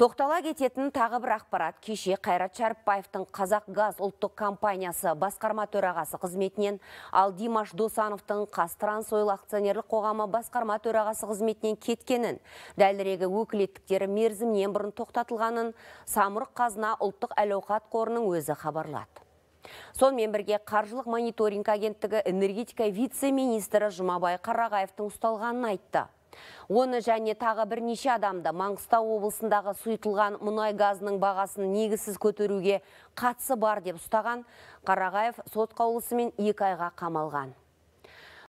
Тоқтала кететін тағы бір ақпарат кеше Қайрат Шәріпбаевтың Қазақ газ ұлттық компаниясы басқарма төрағасы қызметінен, ал Димаш Досановтың Қазтрансойл акционерлік қоғамы басқарма төрағасы қызметінен кеткенін, дәлірегі өкілеттіктері мерзімнен бұрын тоқтатылғанын Самұрық қазына ұлттық әлеуқат қорының өзі хабарлады. Сонымен бірге қаржылық мониторинг агенттігі энергетика вице-министрі Жұмабай Қарағаевтың ұсталғанын айтты. Оны және тағы бірнеше адамды Маңғыстау облысындағы сұйтылған мұнай газының бағасын негісіз көтеруге қатысы бар деп ұстаған Қарағаев сот қаулысымен екі айға қамалған.